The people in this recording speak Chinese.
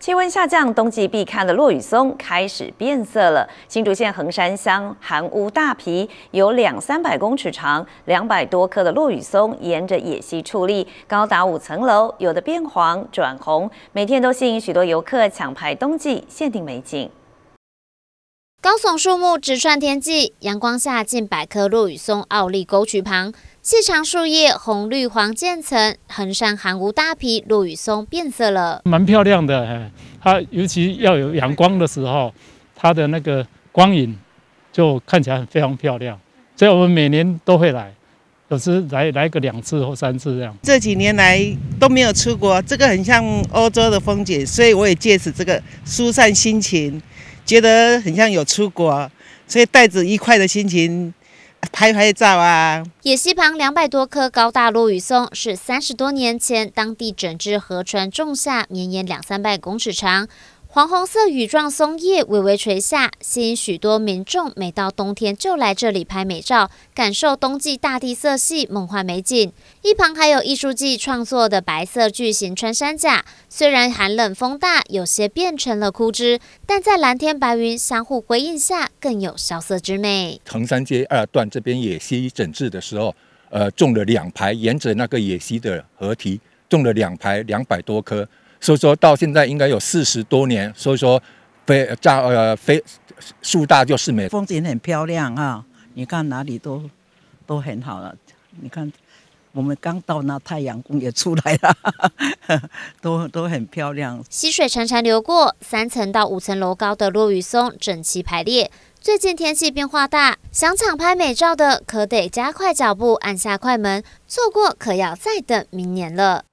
气温下降，冬季必看的落羽松开始变色了。新竹县横山乡寒屋大皮有两三百公尺长、两百多棵的落羽松，沿着野溪矗立，高达五层楼，有的变黄、转红，每天都吸引许多游客抢拍冬季限定美景。高耸树木直串天际，阳光下近百棵落雨松傲立沟渠旁，细长树叶红绿黄渐层。横山寒无大批落雨松变色了，蛮漂亮的。它尤其要有阳光的时候，它的那个光影就看起来非常漂亮。所以我们每年都会来，有时来来个两次或三次这样。这几年来都没有出国，这个很像欧洲的风景，所以我也借此这个疏散心情。觉得很像有出国，所以带着愉快的心情拍拍照啊。野溪旁两百多棵高大落羽松是三十多年前当地整治河川种下，绵延两三百公尺长。黄红色羽状松叶微微垂下，吸引许多民众。每到冬天就来这里拍美照，感受冬季大地色系梦幻美景。一旁还有艺术季创作的白色巨型穿山甲，虽然寒冷风大，有些变成了枯枝，但在蓝天白云相互辉映下，更有萧瑟之美。横山街二段这边野溪整治的时候，呃，种了两排，沿着那个野溪的河堤种了两排，两百多棵。所以说到现在应该有四十多年，所以说，非加呃非树大就是美，风景很漂亮啊！你看哪里都都很好了。你看，我们刚到那太阳公也出来了，都都很漂亮。溪水潺潺流过，三层到五层楼高的落羽松整齐排列。最近天气变化大，想抢拍美照的可得加快脚步，按下快门，错过可要再等明年了。